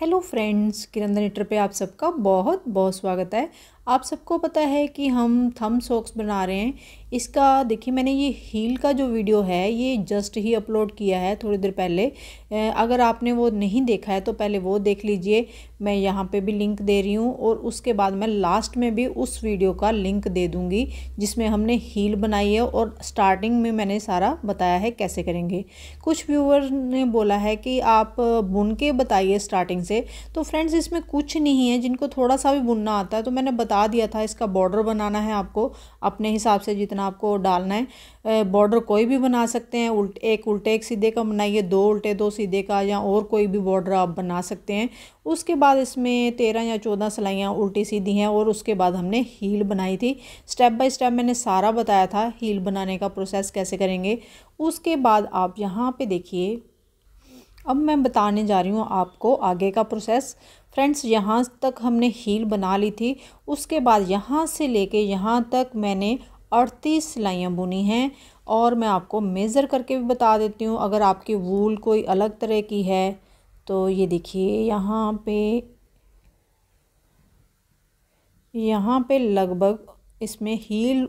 hello friends किरण hitter पे आप सबका बहुत बहुत स्वागत है आप सबको पता है कि हम थम सॉक्स बना रहे हैं इसका देखिए मैंने ये हील का जो वीडियो है ये जस्ट ही अपलोड किया है थोड़ी देर पहले अगर आपने वो नहीं देखा है तो पहले वो देख लीजिए मैं यहाँ पे भी लिंक दे रही हूँ और उसके बाद मैं लास्ट में भी उस वीडियो का लिंक दे दूँगी जिसमें हमने हील बनाई है और स्टार्टिंग में मैंने सारा बताया है कैसे करेंगे कुछ व्यूअर ने बोला है कि आप बुन के बताइए स्टार्टिंग से तो फ्रेंड्स इसमें कुछ नहीं है जिनको थोड़ा सा भी बुनना आता है तो मैंने बता बता दिया था इसका बॉर्डर बनाना है आपको अपने हिसाब से जितना आपको डालना है बॉर्डर कोई भी बना सकते हैं उल्ट एक उल्टे एक सीधे का बनाइए दो उल्टे दो सीधे का या और कोई भी बॉर्डर आप बना सकते हैं उसके बाद इसमें तेरह या चौदह सिलाइयाँ उल्टी सीधी हैं और उसके बाद हमने हील बनाई थी स्टेप बाय स्टेप मैंने सारा बताया था हील बनाने का प्रोसेस कैसे करेंगे उसके बाद आप यहाँ पर देखिए अब मैं बताने जा रही हूँ आपको आगे का प्रोसेस फ्रेंड्स यहाँ तक हमने हील बना ली थी उसके बाद यहाँ से लेके यहाँ तक मैंने अड़तीस सिलाइयाँ बुनी हैं और मैं आपको मेज़र करके भी बता देती हूँ अगर आपकी वूल कोई अलग तरह की है तो ये देखिए यहाँ पे यहाँ पे लगभग इसमें हील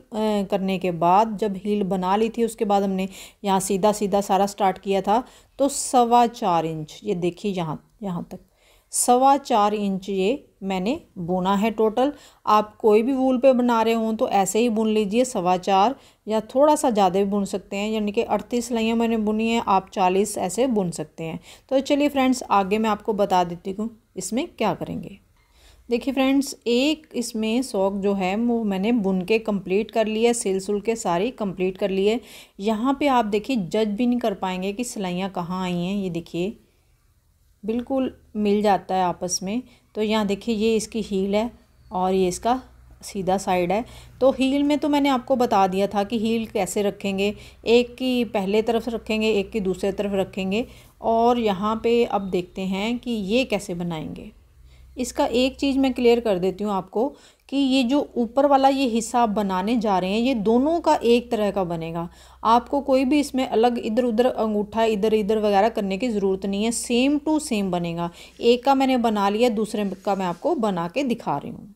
करने के बाद जब हील बना ली थी उसके बाद हमने यहाँ सीधा सीधा सारा स्टार्ट किया था तो सवा चार इंच ये देखिए यहाँ यहाँ तक सवा चार इंच ये मैंने बुना है टोटल आप कोई भी वूल पे बना रहे हों तो ऐसे ही बुन लीजिए सवा चार या थोड़ा सा ज़्यादा भी बुन सकते हैं यानी कि अड़तीस सिलाइयाँ मैंने बुनी हैं आप चालीस ऐसे बुन सकते हैं तो चलिए फ्रेंड्स आगे मैं आपको बता देती हूँ इसमें क्या करेंगे देखिए फ्रेंड्स एक इसमें सॉक जो है वो मैंने बुन के कंप्लीट कर लिया है सिल सुल के सारी कंप्लीट कर लिए यहाँ पे आप देखिए जज भी नहीं कर पाएंगे कि सिलाइयाँ कहाँ आई हैं ये देखिए बिल्कुल मिल जाता है आपस में तो यहाँ देखिए ये इसकी हील है और ये इसका सीधा साइड है तो हील में तो मैंने आपको बता दिया था कि हील कैसे रखेंगे एक की पहले तरफ रखेंगे एक की दूसरे तरफ रखेंगे और यहाँ पे अब देखते हैं कि ये कैसे बनाएंगे इसका एक चीज़ मैं क्लियर कर देती हूँ आपको कि ये जो ऊपर वाला ये हिस्सा बनाने जा रहे हैं ये दोनों का एक तरह का बनेगा आपको कोई भी इसमें अलग इधर उधर अंगूठा इधर इधर वगैरह करने की ज़रूरत नहीं है सेम टू सेम बनेगा एक का मैंने बना लिया दूसरे का मैं आपको बना के दिखा रही हूँ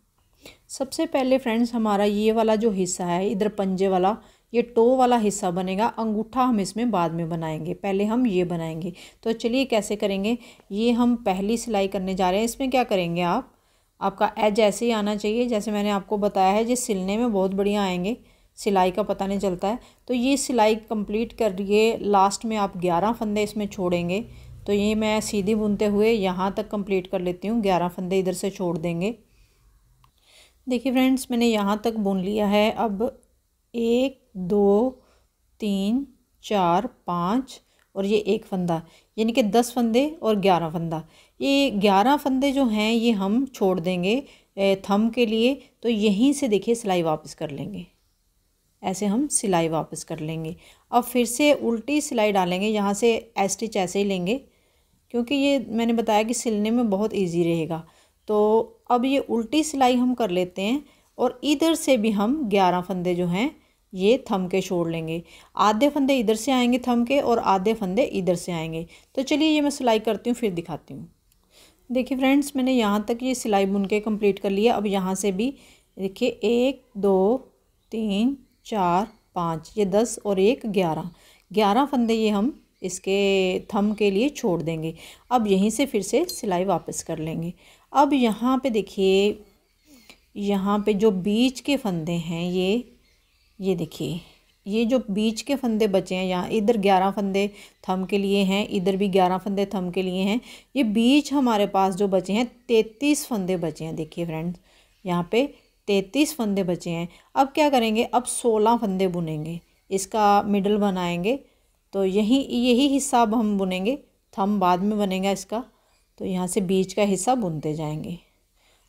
सबसे पहले फ्रेंड्स हमारा ये वाला जो हिस्सा है इधर पंजे वाला ये टो वाला हिस्सा बनेगा अंगूठा हम इसमें बाद में बनाएंगे पहले हम ये बनाएंगे तो चलिए कैसे करेंगे ये हम पहली सिलाई करने जा रहे हैं इसमें क्या करेंगे आप आपका एज ऐसे ही आना चाहिए जैसे मैंने आपको बताया है ये सिलने में बहुत बढ़िया आएंगे सिलाई का पता नहीं चलता है तो ये सिलाई कंप्लीट करिए लास्ट में आप ग्यारह फंदे इसमें छोड़ेंगे तो ये मैं सीधी बुनते हुए यहाँ तक कंप्लीट कर लेती हूँ ग्यारह फंदे इधर से छोड़ देंगे देखिए फ्रेंड्स मैंने यहाँ तक बुन लिया है अब एक दो तीन चार पाँच और ये एक फंदा यानी कि दस फंदे और ग्यारह फंदा ये ग्यारह फंदे जो हैं ये हम छोड़ देंगे थम के लिए तो यहीं से देखिए सिलाई वापस कर लेंगे ऐसे हम सिलाई वापस कर लेंगे अब फिर से उल्टी सिलाई डालेंगे यहाँ से एस्टिच ऐसे ही लेंगे क्योंकि ये मैंने बताया कि सिलने में बहुत इजी रहेगा तो अब ये उल्टी सिलाई हम कर लेते हैं और इधर से भी हम ग्यारह फंदे जो हैं ये थम के छोड़ लेंगे आधे फंदे इधर से आएंगे थम के और आधे फंदे इधर से आएंगे तो चलिए ये मैं सिलाई करती हूँ फिर दिखाती हूँ देखिए फ्रेंड्स मैंने यहाँ तक ये सिलाई बुन के कम्प्लीट कर लिया अब यहाँ से भी देखिए एक दो तीन चार पाँच ये दस और एक ग्यारह ग्यारह फंदे ये हम इसके थम के लिए छोड़ देंगे अब यहीं से फिर से सिलाई वापस कर लेंगे अब यहाँ पे देखिए यहाँ पे जो बीच के फंदे हैं ये ये देखिए ये जो बीच के फंदे बचे हैं यहाँ इधर ग्यारह फंदे थम के लिए हैं इधर भी ग्यारह फंदे थम के लिए हैं ये बीच हमारे पास जो बचे हैं तैतीस फंदे बचे हैं देखिए फ्रेंड्स यहाँ पे तैतीस फंदे बचे हैं अब क्या करेंगे अब सोलह फंदे बुनेंगे इसका मिडल बनाएंगे तो यही यही हिस्सा अब हम बुनेंगे थम बाद में बनेगा इसका तो यहाँ से बीच का हिस्सा बुनते जाएंगे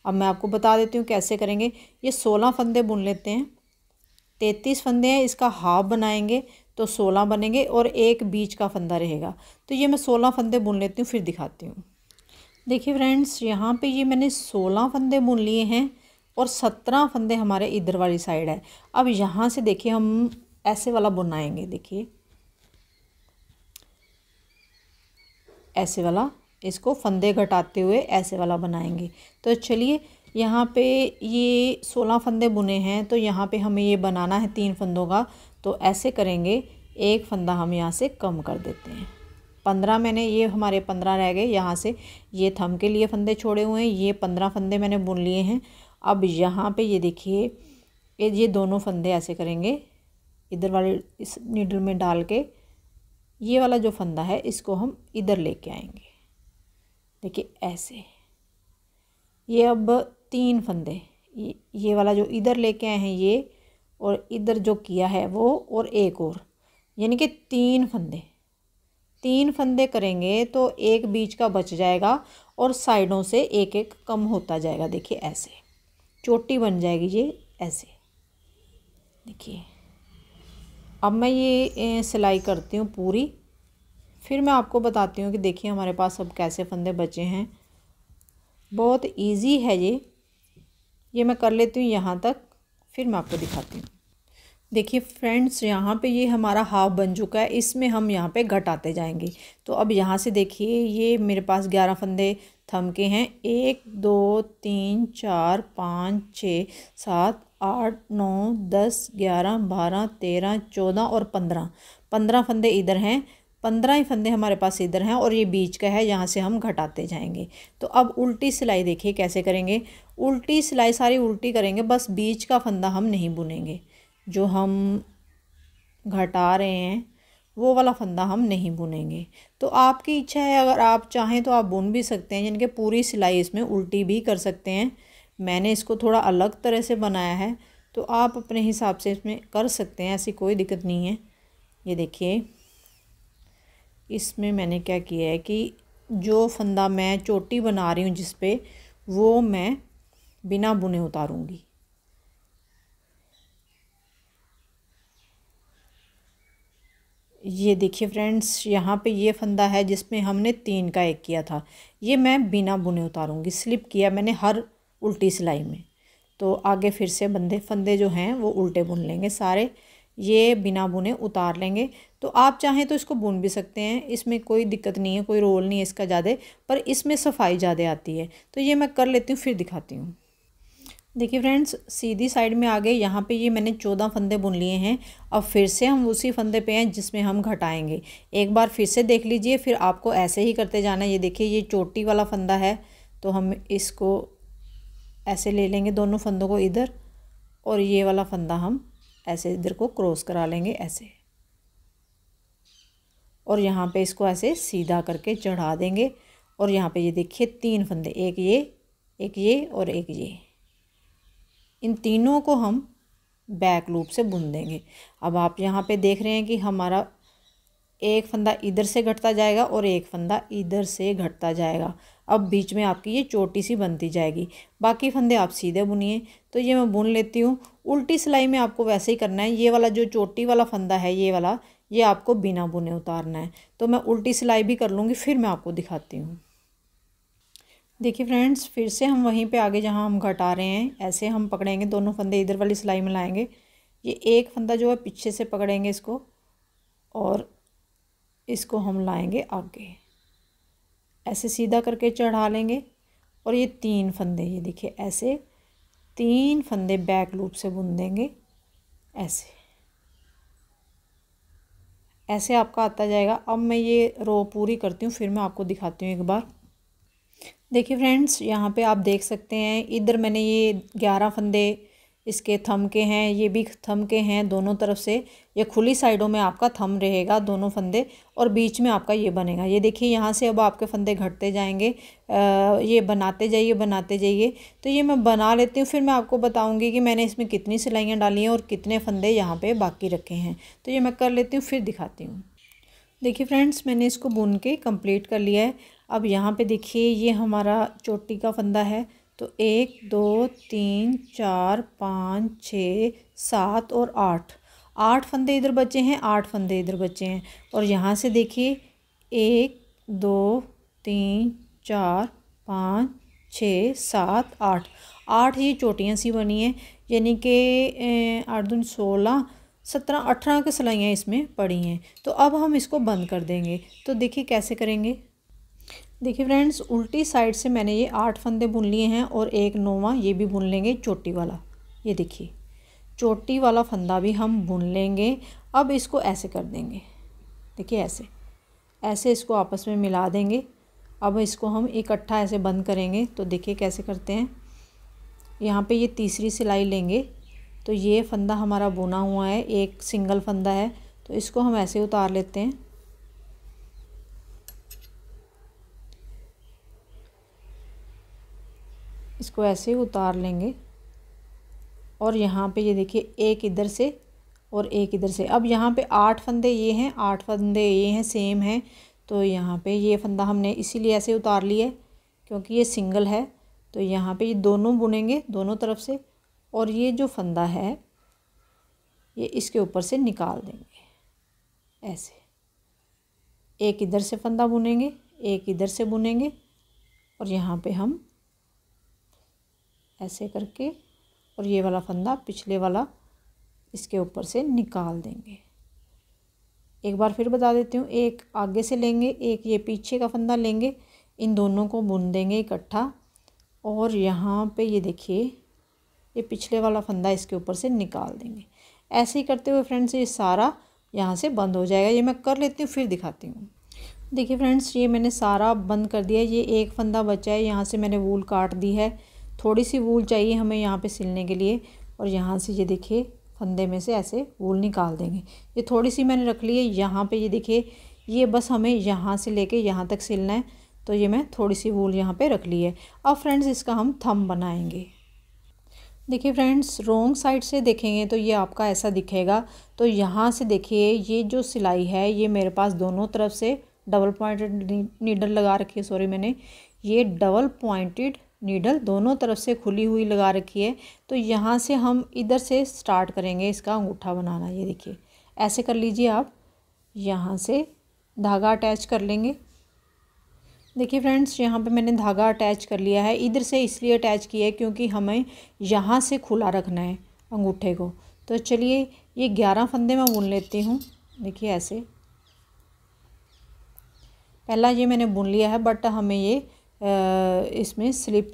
अब मैं आपको बता देती हूँ कैसे करेंगे ये सोलह फंदे बुन लेते हैं तैतीस फंदे हैं इसका हाफ बनाएंगे तो सोलह बनेंगे और एक बीच का फंदा रहेगा तो ये मैं सोलह फंदे बुन लेती हूँ फिर दिखाती हूँ देखिए फ्रेंड्स यहाँ पे ये मैंने सोलह फंदे बुन लिए हैं और सत्रह फंदे हमारे इधर वाली साइड है अब यहाँ से देखिए हम ऐसे वाला बुनाएंगे देखिए ऐसे वाला इसको फंदे घटाते हुए ऐसे वाला बनाएंगे तो चलिए यहाँ पे ये सोलह फंदे बुने हैं तो यहाँ पे हमें ये बनाना है तीन फंदों का तो ऐसे करेंगे एक फंदा हम यहाँ से कम कर देते हैं पंद्रह मैंने ये हमारे पंद्रह रह गए यहाँ से ये थम के लिए फंदे छोड़े हुए हैं ये पंद्रह फंदे मैंने बुन लिए हैं अब यहाँ पे ये देखिए ये दोनों फंदे ऐसे करेंगे इधर वाले इस नीडल में डाल के ये वाला जो फंदा है इसको हम इधर लेके आएंगे देखिए ऐसे ये अब तीन फंदे ये वाला जो इधर लेके आए हैं ये और इधर जो किया है वो और एक और यानी कि तीन फंदे तीन फंदे करेंगे तो एक बीच का बच जाएगा और साइडों से एक एक कम होता जाएगा देखिए ऐसे चोटी बन जाएगी ये ऐसे देखिए अब मैं ये सिलाई करती हूँ पूरी फिर मैं आपको बताती हूँ कि देखिए हमारे पास अब कैसे फंदे बचे हैं बहुत इजी है ये ये मैं कर लेती हूँ यहाँ तक फिर मैं आपको दिखाती हूँ देखिए फ्रेंड्स यहाँ पे ये हमारा हाफ बन चुका है इसमें हम यहाँ पे घटाते जाएंगे तो अब यहाँ से देखिए ये मेरे पास ग्यारह फंदे थम के हैं एक दो तीन चार पाँच छः सात आठ नौ दस ग्यारह बारह तेरह चौदह और पंद्रह पंद्रह फंदे इधर हैं पंद्रह ही फंदे हमारे पास इधर हैं और ये बीच का है यहाँ से हम घटाते जाएंगे तो अब उल्टी सिलाई देखिए कैसे करेंगे उल्टी सिलाई सारी उल्टी करेंगे बस बीच का फंदा हम नहीं बुनेंगे जो हम घटा रहे हैं वो वाला फंदा हम नहीं बुनेंगे तो आपकी इच्छा है अगर आप चाहें तो आप बुन भी सकते हैं जिनके पूरी सिलाई इसमें उल्टी भी कर सकते हैं मैंने इसको थोड़ा अलग तरह से बनाया है तो आप अपने हिसाब से इसमें कर सकते हैं ऐसी कोई दिक्कत नहीं है ये देखिए इसमें मैंने क्या किया है कि जो फंदा मैं चोटी बना रही हूँ जिस पे वो मैं बिना बुने उतारूँगी ये देखिए फ्रेंड्स यहाँ पे ये फंदा है जिसमें हमने तीन का एक किया था ये मैं बिना बुने उतारूँगी स्लिप किया मैंने हर उल्टी सिलाई में तो आगे फिर से बंदे फंदे जो हैं वो उल्टे बुन लेंगे सारे ये बिना बुने उतार लेंगे तो आप चाहें तो इसको बुन भी सकते हैं इसमें कोई दिक्कत नहीं है कोई रोल नहीं है इसका ज़्यादा पर इसमें सफाई ज़्यादा आती है तो ये मैं कर लेती हूँ फिर दिखाती हूँ देखिए फ्रेंड्स सीधी साइड में आ गए यहाँ पे ये मैंने चौदह फंदे बुन लिए हैं अब फिर से हम उसी फंदे पे हैं जिसमें हम घटाएंगे एक बार फिर से देख लीजिए फिर आपको ऐसे ही करते जाना है ये देखिए ये चोटी वाला फंदा है तो हम इसको ऐसे ले लेंगे दोनों फंदों को इधर और ये वाला फंदा हम ऐसे इधर को क्रॉस करा लेंगे ऐसे और यहाँ पे इसको ऐसे सीधा करके चढ़ा देंगे और यहाँ पे ये देखिए तीन फंदे एक ये एक ये और एक ये इन तीनों को हम बैक लूप से बुन देंगे अब आप यहाँ पे देख रहे हैं कि हमारा एक फंदा इधर से घटता जाएगा और एक फंदा इधर से घटता जाएगा अब बीच में आपकी ये चोटी सी बनती जाएगी बाकी फंदे आप सीधे बुनिए तो ये मैं बुन लेती हूँ उल्टी सिलाई में आपको वैसे ही करना है ये वाला जो चोटी वाला फंदा है ये वाला ये आपको बिना बुने उतारना है तो मैं उल्टी सिलाई भी कर लूँगी फिर मैं आपको दिखाती हूँ देखिए फ्रेंड्स फिर से हम वहीं पे आगे जहाँ हम घटा रहे हैं ऐसे हम पकड़ेंगे दोनों फंदे इधर वाली सिलाई में लाएंगे ये एक फंदा जो है पीछे से पकड़ेंगे इसको और इसको हम लाएंगे आगे ऐसे सीधा करके चढ़ा लेंगे और ये तीन फंदे ये देखिए ऐसे तीन फंदे बैक लूप से बुन देंगे ऐसे ऐसे आपका आता जाएगा अब मैं ये रो पूरी करती हूँ फिर मैं आपको दिखाती हूँ एक बार देखिए फ्रेंड्स यहाँ पे आप देख सकते हैं इधर मैंने ये ग्यारह फंदे इसके थम के हैं ये भी थम के हैं दोनों तरफ से ये खुली साइडों में आपका थम रहेगा दोनों फंदे और बीच में आपका ये बनेगा ये देखिए यहाँ से अब आपके फंदे घटते जाएंगे आ, ये बनाते जाइए बनाते जाइए तो ये मैं बना लेती हूँ फिर मैं आपको बताऊँगी कि मैंने इसमें कितनी सिलाइयाँ डाली हैं और कितने फंदे यहाँ पर बाकी रखे हैं तो ये मैं कर लेती हूँ फिर दिखाती हूँ देखिए फ्रेंड्स मैंने इसको बुन के कम्प्लीट कर लिया है अब यहाँ पर देखिए ये हमारा चोटी का फंदा है तो एक दो तीन चार पाँच छः सात और आठ आठ फंदे इधर बचे हैं आठ फंदे इधर बचे हैं और यहाँ से देखिए एक दो तीन चार पाँच छः सात आठ आठ ये चोटियाँ सी बनी हैं यानी कि आठ दून सोलह सत्रह अठारह की सिलाइयाँ इसमें पड़ी हैं तो अब हम इसको बंद कर देंगे तो देखिए कैसे करेंगे देखिए फ्रेंड्स उल्टी साइड से मैंने ये आठ फंदे बुन लिए हैं और एक नोवा ये भी बुन लेंगे चोटी वाला ये देखिए चोटी वाला फंदा भी हम बुन लेंगे अब इसको ऐसे कर देंगे देखिए ऐसे ऐसे इसको आपस में मिला देंगे अब इसको हम इकट्ठा ऐसे बंद करेंगे तो देखिए कैसे करते हैं यहाँ पे ये तीसरी सिलाई लेंगे तो ये फंदा हमारा बुना हुआ है एक सिंगल फंदा है तो इसको हम ऐसे उतार लेते हैं इसको ऐसे उतार लेंगे और यहाँ पे ये देखिए एक इधर से और एक इधर से अब यहाँ पे आठ फंदे ये हैं आठ फंदे ये हैं सेम हैं तो यहाँ पे ये फंदा हमने इसीलिए ऐसे उतार लिया है क्योंकि ये सिंगल है तो यहाँ पे ये दोनों बुनेंगे दोनों तरफ से और ये जो फंदा है ये इसके ऊपर से निकाल देंगे ऐसे एक इधर से फंदा बुनेंगे एक इधर से बुनेंगे और यहाँ पे हम ऐसे करके और ये वाला फंदा पिछले वाला इसके ऊपर से निकाल देंगे एक बार फिर बता देती हूँ एक आगे से लेंगे एक ये पीछे का फंदा लेंगे इन दोनों को बुन देंगे इकट्ठा और यहाँ पे ये देखिए ये पिछले वाला फंदा इसके ऊपर से निकाल देंगे ऐसे ही करते हुए फ्रेंड्स ये सारा यहाँ से बंद हो जाएगा ये मैं कर लेती हूँ फिर दिखाती हूँ देखिए फ्रेंड्स ये मैंने सारा बंद कर दिया ये एक फंदा बचा है यहाँ से मैंने वूल काट दी है थोड़ी सी वूल चाहिए हमें यहाँ पे सिलने के लिए और यहाँ से ये देखिए फंदे में से ऐसे वूल निकाल देंगे ये थोड़ी सी मैंने रख ली है यहाँ पे ये देखिए ये बस हमें यहाँ से लेके यहाँ तक सिलना है तो ये मैं थोड़ी सी वूल यहाँ पे रख ली है अब फ्रेंड्स इसका हम थम बनाएंगे देखिए फ्रेंड्स रोंग साइड से देखेंगे तो ये आपका ऐसा दिखेगा तो यहाँ से देखिए ये जो सिलाई है ये मेरे पास दोनों तरफ से डबल पॉइंटेड नीडल लगा रखी है सॉरी मैंने ये डबल पॉइंटेड नीडल दोनों तरफ से खुली हुई लगा रखी है तो यहाँ से हम इधर से स्टार्ट करेंगे इसका अंगूठा बनाना ये देखिए ऐसे कर लीजिए आप यहाँ से धागा अटैच कर लेंगे देखिए फ्रेंड्स यहाँ पे मैंने धागा अटैच कर लिया है इधर से इसलिए अटैच किया है क्योंकि हमें यहाँ से खुला रखना है अंगूठे को तो चलिए ये ग्यारह फंदे मैं बुन लेती हूँ देखिए ऐसे पहला ये मैंने बुन लिया है बट हमें ये इसमें स्लिप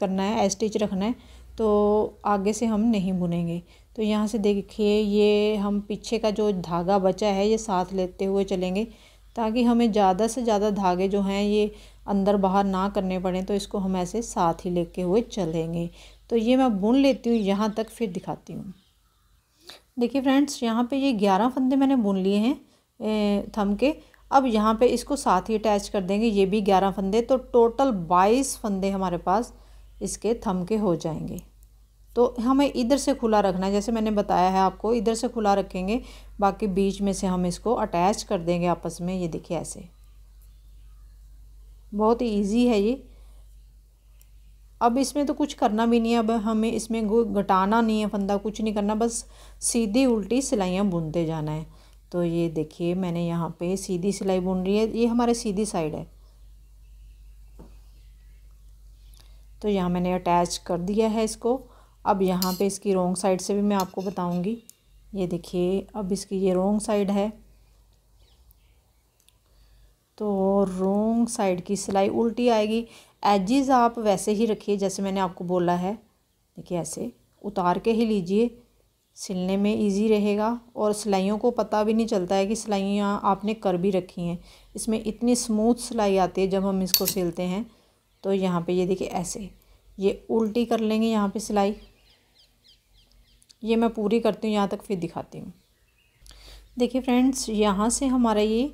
करना है स्टिच रखना है तो आगे से हम नहीं बुनेंगे तो यहाँ से देखिए ये हम पीछे का जो धागा बचा है ये साथ लेते हुए चलेंगे ताकि हमें ज़्यादा से ज़्यादा धागे जो हैं ये अंदर बाहर ना करने पड़े तो इसको हम ऐसे साथ ही लेके हुए चलेंगे तो ये मैं बुन लेती हूँ यहाँ तक फिर दिखाती हूँ देखिए फ्रेंड्स यहाँ पे ये ग्यारह फंदे मैंने बुन लिए हैं थम के अब यहाँ पे इसको साथ ही अटैच कर देंगे ये भी ग्यारह फंदे तो टोटल बाईस फंदे हमारे पास इसके थम के हो जाएंगे तो हमें इधर से खुला रखना है जैसे मैंने बताया है आपको इधर से खुला रखेंगे बाकी बीच में से हम इसको अटैच कर देंगे आपस में ये देखिए ऐसे बहुत ही ईजी है ये अब इसमें तो कुछ करना भी नहीं है अब हमें इसमें घटाना नहीं है फंदा कुछ नहीं करना बस सीधी उल्टी सिलाइयाँ बुनते जाना है तो ये देखिए मैंने यहाँ पे सीधी सिलाई बुन रही है ये हमारे सीधी साइड है तो यहाँ मैंने अटैच कर दिया है इसको अब यहाँ पे इसकी रोंग साइड से भी मैं आपको बताऊँगी ये देखिए अब इसकी ये रोंग साइड है तो रोंग साइड की सिलाई उल्टी आएगी एजिज़ आप वैसे ही रखिए जैसे मैंने आपको बोला है देखिए ऐसे उतार के ही लीजिए सिलने में इजी रहेगा और सिलाइयों को पता भी नहीं चलता है कि सिलाइयाँ आपने कर भी रखी हैं इसमें इतनी स्मूथ सिलाई आती है जब हम इसको सिलते हैं तो यहाँ पे ये देखिए ऐसे ये उल्टी कर लेंगे यहाँ पे सिलाई ये मैं पूरी करती हूँ यहाँ तक फिर दिखाती हूँ देखिए फ्रेंड्स यहाँ से हमारा ये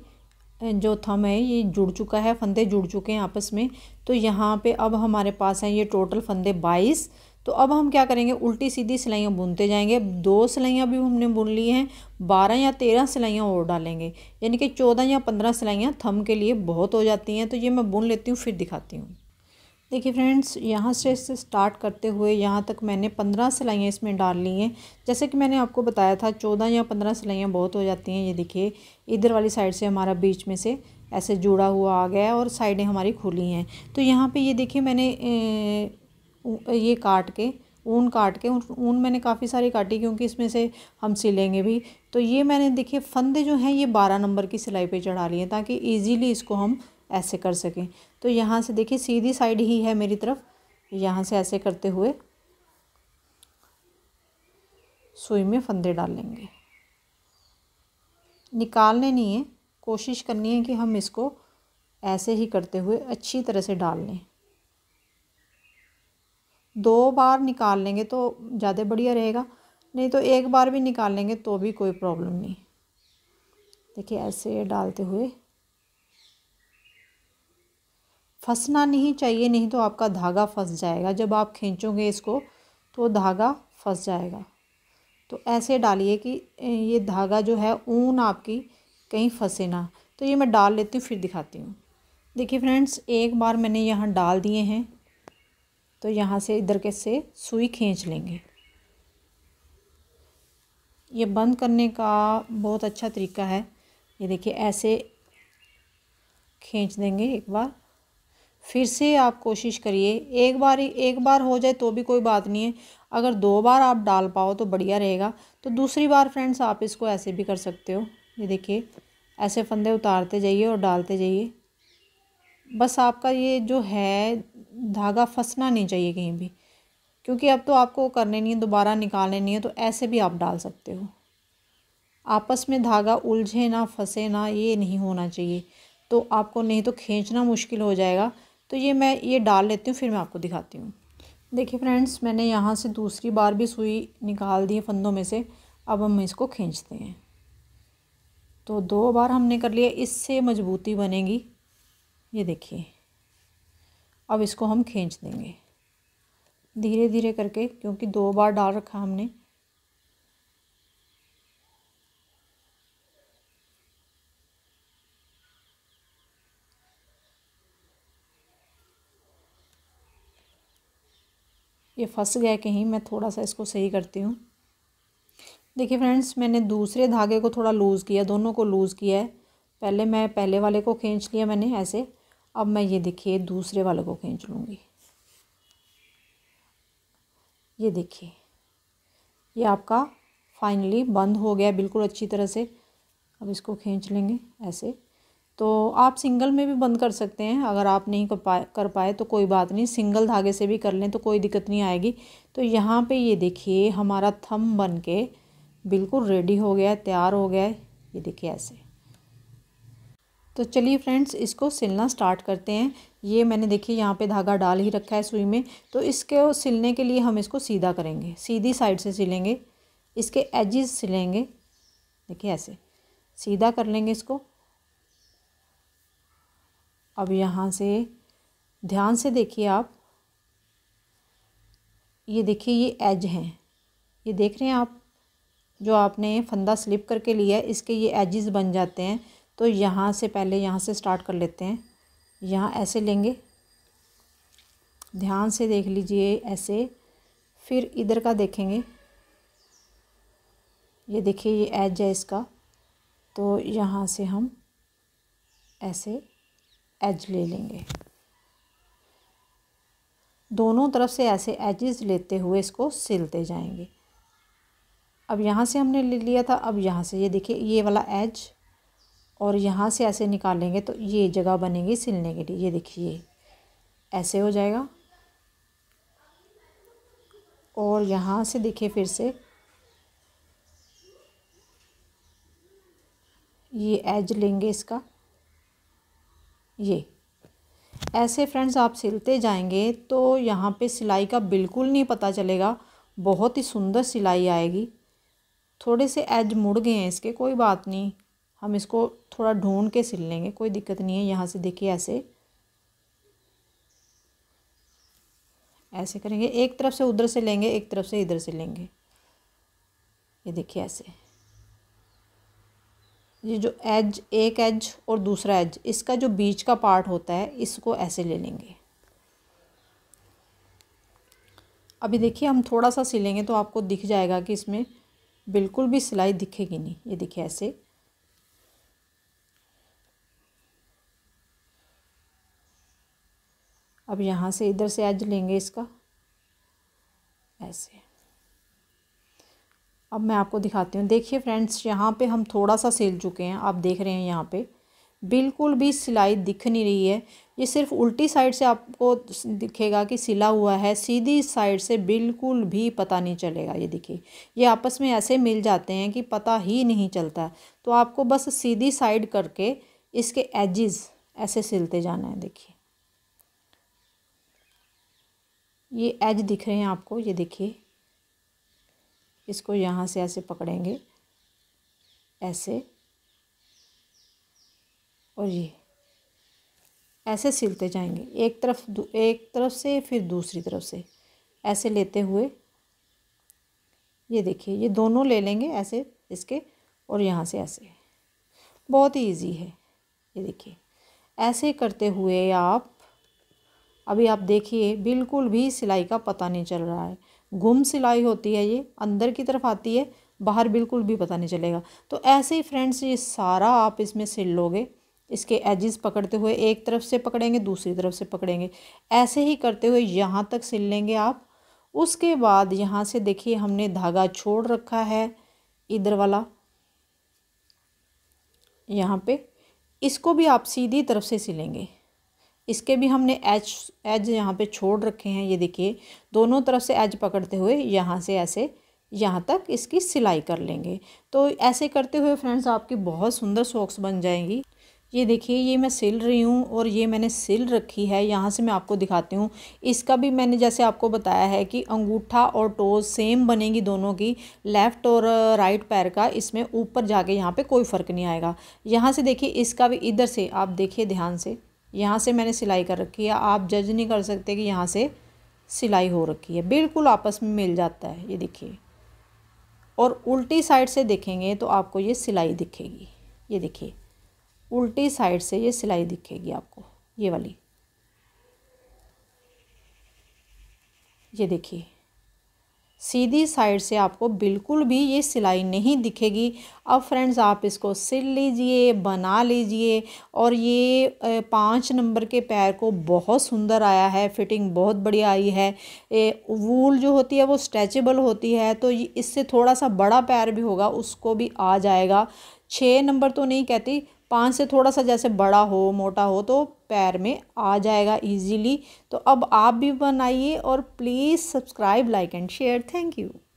जो थम है ये जुड़ चुका है फंदे जुड़ चुके हैं आपस में तो यहाँ पे अब हमारे पास हैं ये टोटल फंदे बाईस तो अब हम क्या करेंगे उल्टी सीधी सिलाइयाँ बुनते जाएंगे दो सिलाइयाँ भी हमने बुन ली हैं बारह या तेरह सिलाइयाँ और डालेंगे यानी कि चौदह या पंद्रह सिलाइयाँ थम के लिए बहुत हो जाती हैं तो ये मैं बुन लेती हूँ फिर दिखाती हूँ देखिए फ्रेंड्स यहाँ से से स्टार्ट करते हुए यहाँ तक मैंने पंद्रह सिलाइयाँ इसमें डाल ली हैं जैसे कि मैंने आपको बताया था चौदह या पंद्रह सिलाइयाँ बहुत हो जाती हैं ये देखिए इधर वाली साइड से हमारा बीच में से ऐसे जुड़ा हुआ आ गया है और साइडें हमारी खुली हैं तो यहाँ पे ये देखिए मैंने ये काट के ऊन काट के ऊन मैंने काफ़ी सारी काटी क्योंकि इसमें से हम सिलेंगे भी तो ये मैंने देखिए फंदे जो हैं ये बारह नंबर की सिलाई पे चढ़ा लिए ताकि इजीली इसको हम ऐसे कर सकें तो यहाँ से देखिए सीधी साइड ही है मेरी तरफ यहाँ से ऐसे करते हुए सुई में फंदे डाल लेंगे निकालने नहीं है कोशिश करनी है कि हम इसको ऐसे ही करते हुए अच्छी तरह से डाल लें दो बार निकाल लेंगे तो ज़्यादा बढ़िया रहेगा नहीं तो एक बार भी निकाल लेंगे तो भी कोई प्रॉब्लम नहीं देखिए ऐसे डालते हुए फंसना नहीं चाहिए नहीं तो आपका धागा फंस जाएगा जब आप खींचोगे इसको तो धागा फंस जाएगा तो ऐसे डालिए कि ये धागा जो है ऊन आपकी कहीं फंसे ना तो ये मैं डाल लेती हूँ फिर दिखाती हूँ देखिए फ्रेंड्स एक बार मैंने यहाँ डाल दिए हैं तो यहाँ से इधर के से सुई खींच लेंगे ये बंद करने का बहुत अच्छा तरीका है ये देखिए ऐसे खींच देंगे एक बार फिर से आप कोशिश करिए एक बार एक बार हो जाए तो भी कोई बात नहीं है अगर दो बार आप डाल पाओ तो बढ़िया रहेगा तो दूसरी बार फ्रेंड्स आप इसको ऐसे भी कर सकते हो ये देखिए ऐसे फंदे उतारते जाइए और डालते जाइए बस आपका ये जो है धागा फंसना नहीं चाहिए कहीं भी क्योंकि अब तो आपको करने नहीं है दोबारा निकालने नहीं है तो ऐसे भी आप डाल सकते हो आपस में धागा उलझे ना फंसे ना ये नहीं होना चाहिए तो आपको नहीं तो खींचना मुश्किल हो जाएगा तो ये मैं ये डाल लेती हूँ फिर मैं आपको दिखाती हूँ देखिए फ्रेंड्स मैंने यहाँ से दूसरी बार भी सुई निकाल दी है फंदों में से अब हम इसको खींचते हैं तो दो बार हमने कर लिया इससे मजबूती बनेगी ये देखिए अब इसको हम खींच देंगे धीरे धीरे करके क्योंकि दो बार डाल रखा हमने ये फंस गया कहीं मैं थोड़ा सा इसको सही करती हूँ देखिए फ्रेंड्स मैंने दूसरे धागे को थोड़ा लूज़ किया दोनों को लूज़ किया है पहले मैं पहले वाले को खींच लिया मैंने ऐसे अब मैं ये देखिए दूसरे वाले को खींच लूँगी ये देखिए ये आपका फाइनली बंद हो गया बिल्कुल अच्छी तरह से अब इसको खींच लेंगे ऐसे तो आप सिंगल में भी बंद कर सकते हैं अगर आप नहीं कर पाए कर पाए तो कोई बात नहीं सिंगल धागे से भी कर लें तो कोई दिक्कत नहीं आएगी तो यहाँ पे ये देखिए हमारा थम बन के बिल्कुल रेडी हो गया तैयार हो गया है ये देखिए ऐसे तो चलिए फ्रेंड्स इसको सिलना स्टार्ट करते हैं ये मैंने देखिए यहाँ पे धागा डाल ही रखा है सुई में तो इसके सिलने के लिए हम इसको सीधा करेंगे सीधी साइड से सिलेंगे इसके एजेस सिलेंगे देखिए ऐसे सीधा कर लेंगे इसको अब यहाँ से ध्यान से देखिए आप ये देखिए ये एज हैं ये देख रहे हैं आप जो आपने फंदा स्लिप करके लिया है इसके ये एजेस बन जाते हैं तो यहाँ से पहले यहाँ से स्टार्ट कर लेते हैं यहाँ ऐसे लेंगे ध्यान से देख लीजिए ऐसे फिर इधर का देखेंगे ये देखिए ये एज है इसका तो यहाँ से हम ऐसे एज ले लेंगे दोनों तरफ से ऐसे एजेस लेते हुए इसको सिलते जाएंगे अब यहाँ से हमने ले लिया था अब यहाँ से ये देखिए ये वाला एज और यहाँ से ऐसे निकालेंगे तो ये जगह बनेगी सिलने के लिए ये देखिए ऐसे हो जाएगा और यहाँ से देखिए फिर से ये एज लेंगे इसका ये ऐसे फ्रेंड्स आप सिलते जाएंगे तो यहाँ पे सिलाई का बिल्कुल नहीं पता चलेगा बहुत ही सुंदर सिलाई आएगी थोड़े से एज मुड़ गए हैं इसके कोई बात नहीं हम इसको थोड़ा ढूंढ के सिल लेंगे कोई दिक्कत नहीं है यहाँ से देखिए ऐसे ऐसे करेंगे एक तरफ से उधर से लेंगे एक तरफ से इधर से लेंगे ये देखिए ऐसे ये जो एज एक एज और दूसरा एज इसका जो बीच का पार्ट होता है इसको ऐसे ले लेंगे अभी देखिए हम थोड़ा सा सिलेंगे तो आपको दिख जाएगा कि इसमें बिल्कुल भी सिलाई दिखेगी नहीं ये देखिए ऐसे अब यहाँ से इधर से एज लेंगे इसका ऐसे अब मैं आपको दिखाती हूँ देखिए फ्रेंड्स यहाँ पे हम थोड़ा सा सिल चुके हैं आप देख रहे हैं यहाँ पे बिल्कुल भी सिलाई दिख नहीं रही है ये सिर्फ उल्टी साइड से आपको दिखेगा कि सिला हुआ है सीधी साइड से बिल्कुल भी पता नहीं चलेगा ये देखिए ये आपस में ऐसे मिल जाते हैं कि पता ही नहीं चलता तो आपको बस सीधी साइड करके इसके एजिज़ ऐसे सिलते जाना है देखिए ये एज दिख रहे हैं आपको ये देखिए इसको यहाँ से ऐसे पकड़ेंगे ऐसे और ये ऐसे सिलते जाएंगे एक तरफ एक तरफ से फिर दूसरी तरफ से ऐसे लेते हुए ये देखिए ये दोनों ले लेंगे ऐसे इसके और यहाँ से ऐसे बहुत ही ईजी है ये देखिए ऐसे करते हुए आप अभी आप देखिए बिल्कुल भी सिलाई का पता नहीं चल रहा है गुम सिलाई होती है ये अंदर की तरफ आती है बाहर बिल्कुल भी पता नहीं चलेगा तो ऐसे ही फ्रेंड्स ये सारा आप इसमें सिल लोगे इसके एजेस पकड़ते हुए एक तरफ से पकड़ेंगे दूसरी तरफ से पकड़ेंगे ऐसे ही करते हुए यहाँ तक सिल लेंगे आप उसके बाद यहाँ से देखिए हमने धागा छोड़ रखा है इधर वाला यहाँ पे इसको भी आप सीधी तरफ से सिलेंगे इसके भी हमने एज एज यहाँ पे छोड़ रखे हैं ये देखिए दोनों तरफ से एज पकड़ते हुए यहाँ से ऐसे यहाँ तक इसकी सिलाई कर लेंगे तो ऐसे करते हुए फ्रेंड्स आपकी बहुत सुंदर सॉक्स बन जाएंगी ये देखिए ये मैं सिल रही हूँ और ये मैंने सिल रखी है यहाँ से मैं आपको दिखाती हूँ इसका भी मैंने जैसे आपको बताया है कि अंगूठा और टोज सेम बनेगी दोनों की लेफ़्ट और राइट पैर का इसमें ऊपर जाके यहाँ पे कोई फ़र्क नहीं आएगा यहाँ से देखिए इसका भी इधर से आप देखिए ध्यान से यहाँ से मैंने सिलाई कर रखी है आप जज नहीं कर सकते कि यहाँ से सिलाई हो रखी है बिल्कुल आपस में मिल जाता है ये देखिए और उल्टी साइड से देखेंगे तो आपको ये सिलाई दिखेगी ये देखिए उल्टी साइड से ये सिलाई दिखेगी आपको ये वाली ये देखिए सीधी साइड से आपको बिल्कुल भी ये सिलाई नहीं दिखेगी अब फ्रेंड्स आप इसको सिल लीजिए बना लीजिए और ये पाँच नंबर के पैर को बहुत सुंदर आया है फिटिंग बहुत बढ़िया आई है ए, वूल जो होती है वो स्ट्रेचेबल होती है तो इससे थोड़ा सा बड़ा पैर भी होगा उसको भी आ जाएगा छः नंबर तो नहीं कहती पाँच से थोड़ा सा जैसे बड़ा हो मोटा हो तो पैर में आ जाएगा इजीली तो अब आप भी बनाइए और please subscribe like and share thank you